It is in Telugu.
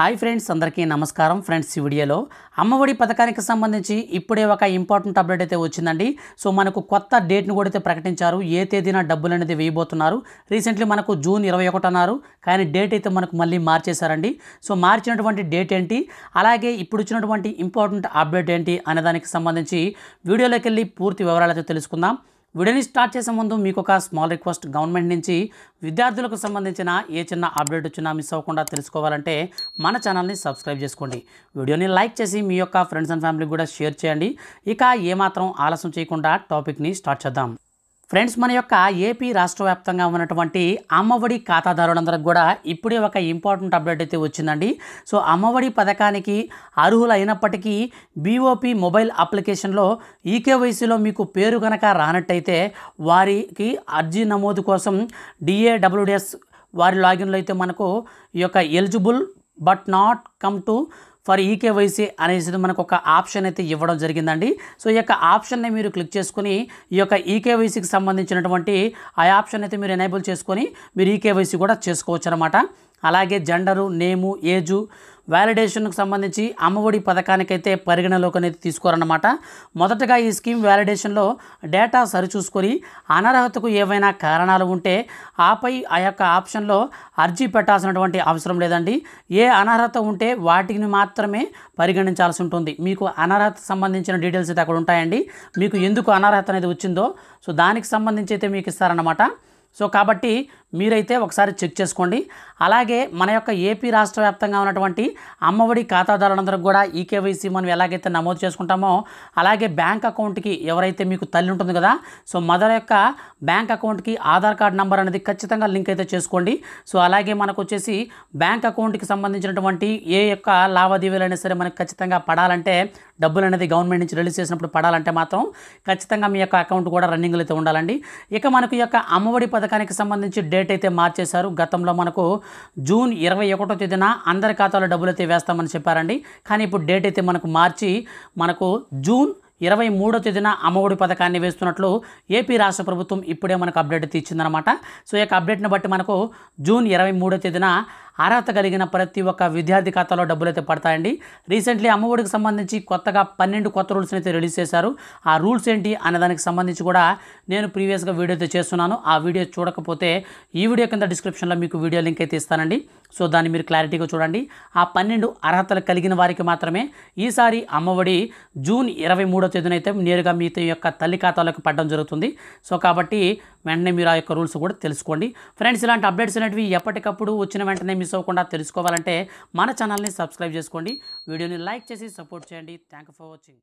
హాయ్ ఫ్రెండ్స్ అందరికీ నమస్కారం ఫ్రెండ్స్ ఈ వీడియోలో అమ్మఒడి పథకానికి సంబంధించి ఇప్పుడే ఒక ఇంపార్టెంట్ అప్డేట్ అయితే వచ్చిందండి సో మనకు కొత్త డేట్ను కూడా అయితే ప్రకటించారు ఏ తేదీన డబ్బులు అనేది వేయబోతున్నారు రీసెంట్లీ మనకు జూన్ ఇరవై ఒకటి కానీ డేట్ అయితే మనకు మళ్ళీ మార్చేశారండి సో మార్చినటువంటి డేట్ ఏంటి అలాగే ఇప్పుడు వచ్చినటువంటి ఇంపార్టెంట్ అప్డేట్ ఏంటి అనే దానికి సంబంధించి వీడియోలోకి వెళ్ళి పూర్తి వివరాలు అయితే తెలుసుకుందాం వీడియోని స్టార్ట్ చేసే ముందు మీకు ఒక స్మాల్ రిక్వెస్ట్ గవర్నమెంట్ నుంచి విద్యార్థులకు సంబంధించిన ఏ చిన్న అప్డేట్ వచ్చినా మిస్ అవ్వకుండా తెలుసుకోవాలంటే మన ఛానల్ని సబ్స్క్రైబ్ చేసుకోండి వీడియోని లైక్ చేసి మీ యొక్క ఫ్రెండ్స్ అండ్ ఫ్యామిలీకి కూడా షేర్ చేయండి ఇక ఏమాత్రం ఆలస్యం చేయకుండా టాపిక్ని స్టార్ట్ చేద్దాం ఫ్రెండ్స్ మన యొక్క ఏపీ రాష్ట్ర వ్యాప్తంగా ఉన్నటువంటి అమ్మఒడి ఖాతాదారులందరికి కూడా ఇప్పుడే ఒక ఇంపార్టెంట్ అప్డేట్ అయితే వచ్చిందండి సో అమ్మఒడి పథకానికి అర్హులైనప్పటికీ బీఓపీ మొబైల్ అప్లికేషన్లో ఈకేవైసీలో మీకు పేరు కనుక రానట్టయితే వారికి అర్జీ నమోదు కోసం డిఏడబ్ల్యూడిఎస్ వారి లాగిన్లో అయితే మనకు ఈ యొక్క eligible but not come to for eKYC అనేసి మనకు ఒక ఆప్షన్ అయితే ఇవ్వడం జరిగిందండి సో ఈ యొక్క ఆప్షన్ని మీరు క్లిక్ చేసుకుని ఈ యొక్క ఈకేవైసీకి సంబంధించినటువంటి ఆ ఆప్షన్ అయితే మీరు ఎనేబుల్ చేసుకొని మీరు ఈకేవైసీ కూడా చేసుకోవచ్చు అనమాట అలాగే జెండరు నేము ఏజు వ్యాలిడేషన్కు సంబంధించి అమ్మఒడి పథకానికైతే పరిగణలోకి అనేది తీసుకోరన్నమాట మొదటగా ఈ స్కీమ్ వ్యాలిడేషన్లో డేటా సరిచూసుకొని అనర్హతకు ఏవైనా కారణాలు ఉంటే ఆపై ఆ యొక్క ఆప్షన్లో అర్జీ పెట్టాల్సినటువంటి అవసరం లేదండి ఏ అనర్హత ఉంటే వాటిని మాత్రమే పరిగణించాల్సి ఉంటుంది మీకు అనర్హత సంబంధించిన డీటెయిల్స్ అయితే అక్కడ ఉంటాయండి మీకు ఎందుకు అనర్హత అనేది వచ్చిందో సో దానికి సంబంధించి అయితే మీకు ఇస్తారన్నమాట సో కాబట్టి మీరైతే ఒకసారి చెక్ చేసుకోండి అలాగే మన యొక్క ఏపీ రాష్ట్ర వ్యాప్తంగా ఉన్నటువంటి అమ్మఒడి ఖాతాదారులందరూ కూడా ఈ కేవైసీ మనం ఎలాగైతే నమోదు చేసుకుంటామో అలాగే బ్యాంక్ అకౌంట్కి ఎవరైతే మీకు తల్లి ఉంటుంది కదా సో మదర్ యొక్క బ్యాంక్ అకౌంట్కి ఆధార్ కార్డ్ నెంబర్ అనేది ఖచ్చితంగా లింక్ అయితే చేసుకోండి సో అలాగే మనకు వచ్చేసి బ్యాంక్ అకౌంట్కి సంబంధించినటువంటి ఏ యొక్క లావాదేవీలు అయినా సరే మనకు ఖచ్చితంగా పడాలంటే డబ్బులు అనేది గవర్నమెంట్ నుంచి రిలీజ్ చేసినప్పుడు పడాలంటే మాత్రం ఖచ్చితంగా మీ యొక్క అకౌంట్ కూడా రన్నింగ్లో అయితే ఉండాలండి ఇక మనకు యొక్క అమ్మఒడి పథకానికి సంబంధించి డేట్ అయితే మార్చేశారు గతంలో మనకు జూన్ ఇరవై ఒకటో తేదీన అందరి ఖాతాలో డబ్బులు అయితే వేస్తామని చెప్పారండి కానీ ఇప్పుడు డేట్ అయితే మనకు మార్చి మనకు జూన్ ఇరవై మూడో తేదీన అమ్మఒడి పథకాన్ని వేస్తున్నట్లు ఏపీ రాష్ట్ర ప్రభుత్వం ఇప్పుడే మనకు అప్డేట్ ఇచ్చిందనమాట సో ఈ యొక్క అప్డేట్ని బట్టి మనకు జూన్ ఇరవై మూడో తేదీన అర్హత కలిగిన ప్రతి ఒక్క విద్యార్థి ఖాతాలో డబ్బులు అయితే పడతాయండి రీసెంట్లీ అమ్మఒడికి సంబంధించి కొత్తగా పన్నెండు కొత్త రూల్స్ని అయితే రిలీజ్ చేశారు ఆ రూల్స్ ఏంటి అనేదానికి సంబంధించి కూడా నేను ప్రీవియస్గా వీడియో అయితే చేస్తున్నాను ఆ వీడియో చూడకపోతే ఈ వీడియో కింద డిస్క్రిప్షన్లో మీకు వీడియో లింక్ అయితే ఇస్తానండి సో దాన్ని మీరు క్లారిటీగా చూడండి ఆ పన్నెండు అర్హతలు కలిగిన వారికి మాత్రమే ఈసారి అమ్మఒడి జూన్ ఇరవై మూడో తేదీన అయితే నేరుగా మీ యొక్క తల్లి ఖాతాలోకి పడడం జరుగుతుంది సో కాబట్టి వెంటనే మీరు ఆ యొక్క రూల్స్ కూడా తెలుసుకోండి ఫ్రెండ్స్ ఇలాంటి అప్డేట్స్ అనేవి ఎప్పటికప్పుడు వచ్చిన వెంటనే మిస్ అవ్వకుండా తెలుసుకోవాలంటే మన ఛానల్ని సబ్స్క్రైబ్ చేసుకోండి వీడియోని లైక్ చేసి సపోర్ట్ చేయండి థ్యాంక్ ఫర్ వాచింగ్